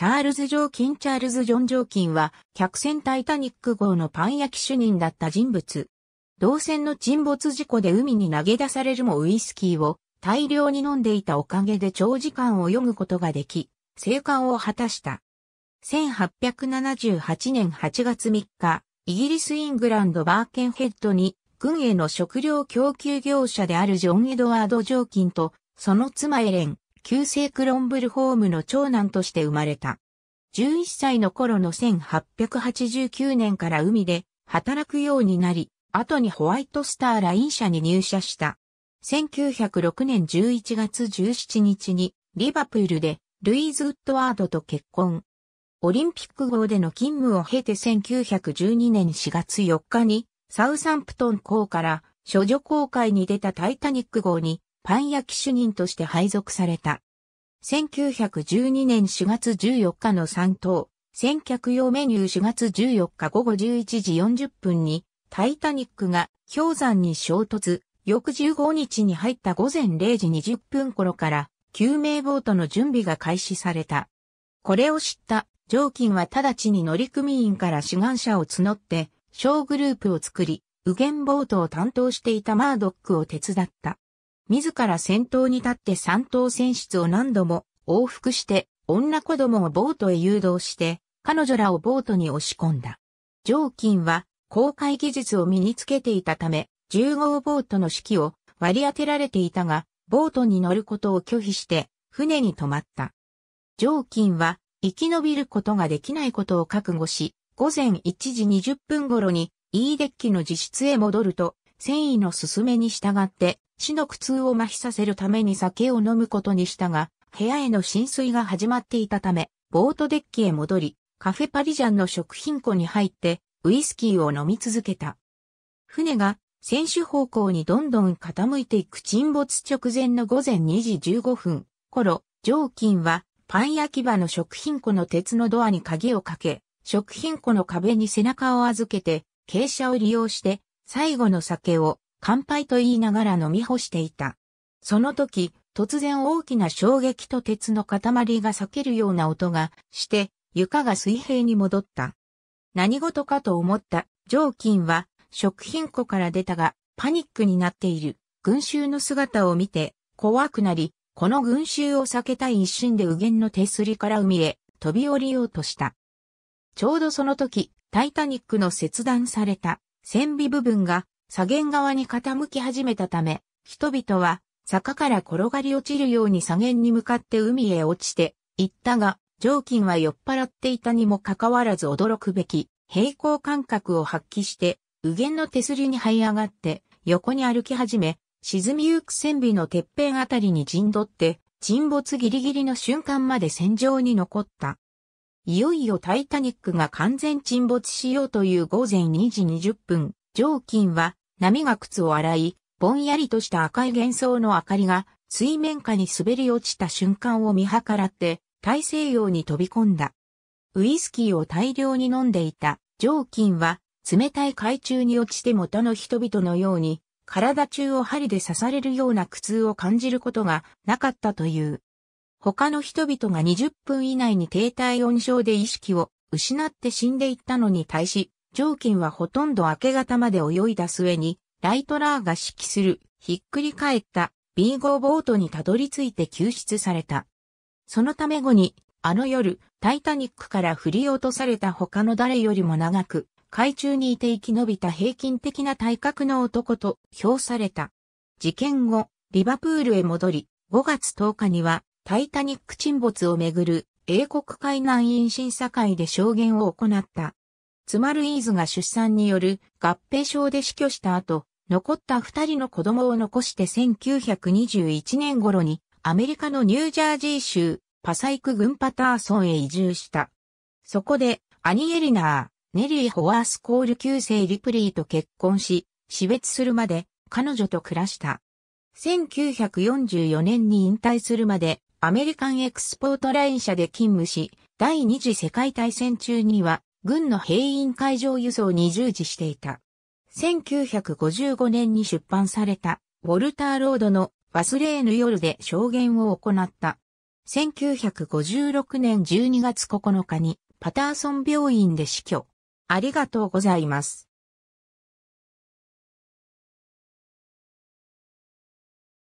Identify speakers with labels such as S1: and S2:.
S1: チャールズ・ジョーキン・チャールズ・ジョン・ジョーキンは、客船タイタニック号のパン焼き主任だった人物。同船の沈没事故で海に投げ出されるもウイスキーを大量に飲んでいたおかげで長時間泳ぐことができ、生還を果たした。1878年8月3日、イギリス・イングランド・バーケンヘッドに、軍への食料供給業者であるジョン・エドワード・ジョーキンと、その妻エレン、旧制クロンブルホームの長男として生まれた。11歳の頃の1889年から海で働くようになり、後にホワイトスターライン社に入社した。1906年11月17日にリバプールでルイーズ・ウッドワードと結婚。オリンピック号での勤務を経て1912年4月4日にサウサンプトン港から処女航海に出たタイタニック号にパン焼き主任として配属された。1912年4月14日の3等、先客用メニュー4月14日午後11時40分に、タイタニックが氷山に衝突、翌15日に入った午前0時20分頃から、救命ボートの準備が開始された。これを知った、上金は直ちに乗組員から志願者を募って、小グループを作り、右舷ボートを担当していたマードックを手伝った。自ら先頭に立って三等選出を何度も往復して女子供をボートへ誘導して彼女らをボートに押し込んだ。上金は航海技術を身につけていたため10号ボートの指揮を割り当てられていたがボートに乗ることを拒否して船に止まった。上金は生き延びることができないことを覚悟し午前1時20分頃に E デッキの自室へ戻ると、繊維の勧めに従って死の苦痛を麻痺させるために酒を飲むことにしたが、部屋への浸水が始まっていたため、ボートデッキへ戻り、カフェパリジャンの食品庫に入って、ウイスキーを飲み続けた。船が、選手方向にどんどん傾いていく沈没直前の午前2時15分頃、ジョキンは、パン焼き場の食品庫の鉄のドアに鍵をかけ、食品庫の壁に背中を預けて、傾斜を利用して、最後の酒を乾杯と言いながら飲み干していた。その時、突然大きな衝撃と鉄の塊が裂けるような音がして、床が水平に戻った。何事かと思った上金は食品庫から出たがパニックになっている群衆の姿を見て怖くなり、この群衆を避けたい一心で右舷の手すりから海へ飛び降りようとした。ちょうどその時、タイタニックの切断された船尾部分が左舷側に傾き始めたため、人々は坂から転がり落ちるように左舷に向かって海へ落ちて行ったが、上金は酔っ払っていたにもかかわらず驚くべき平行感覚を発揮して、右舷の手すりに這い上がって横に歩き始め、沈みゆく船尾のてっぺんあたりに陣取って、沈没ギリギリの瞬間まで戦場に残った。いよいよタイタニックが完全沈没しようという午前2時20分、上金は波が靴を洗い、ぼんやりとした赤い幻想の明かりが水面下に滑り落ちた瞬間を見計らって大西洋に飛び込んだ。ウイスキーを大量に飲んでいた上金は冷たい海中に落ちて元の人々のように体中を針で刺されるような苦痛を感じることがなかったという。他の人々が20分以内に低体温症で意識を失って死んでいったのに対し、上近はほとんど明け方まで泳いだ末に、ライトラーが指揮する、ひっくり返った、B 号ボートにたどり着いて救出された。そのため後に、あの夜、タイタニックから振り落とされた他の誰よりも長く、海中にいて生き延びた平均的な体格の男と評された。事件後、リバプールへ戻り、5月10日には、タイタニック沈没をめぐる英国海難院審査会で証言を行った。妻マルイーズが出産による合併症で死去した後、残った二人の子供を残して1921年頃にアメリカのニュージャージー州パサイク群パターソンへ移住した。そこでアニエリナー、ネリー・ホワース・コール旧姓リプリーと結婚し、死別するまで彼女と暮らした。1944年に引退するまでアメリカンエクスポートライン社で勤務し、第二次世界大戦中には軍の兵員海上輸送に従事していた。1955年に出版された、ウォルター・ロードの忘れぬ夜で証言を行った。1956年12月9日にパターソン病院で死去。ありがとうございます。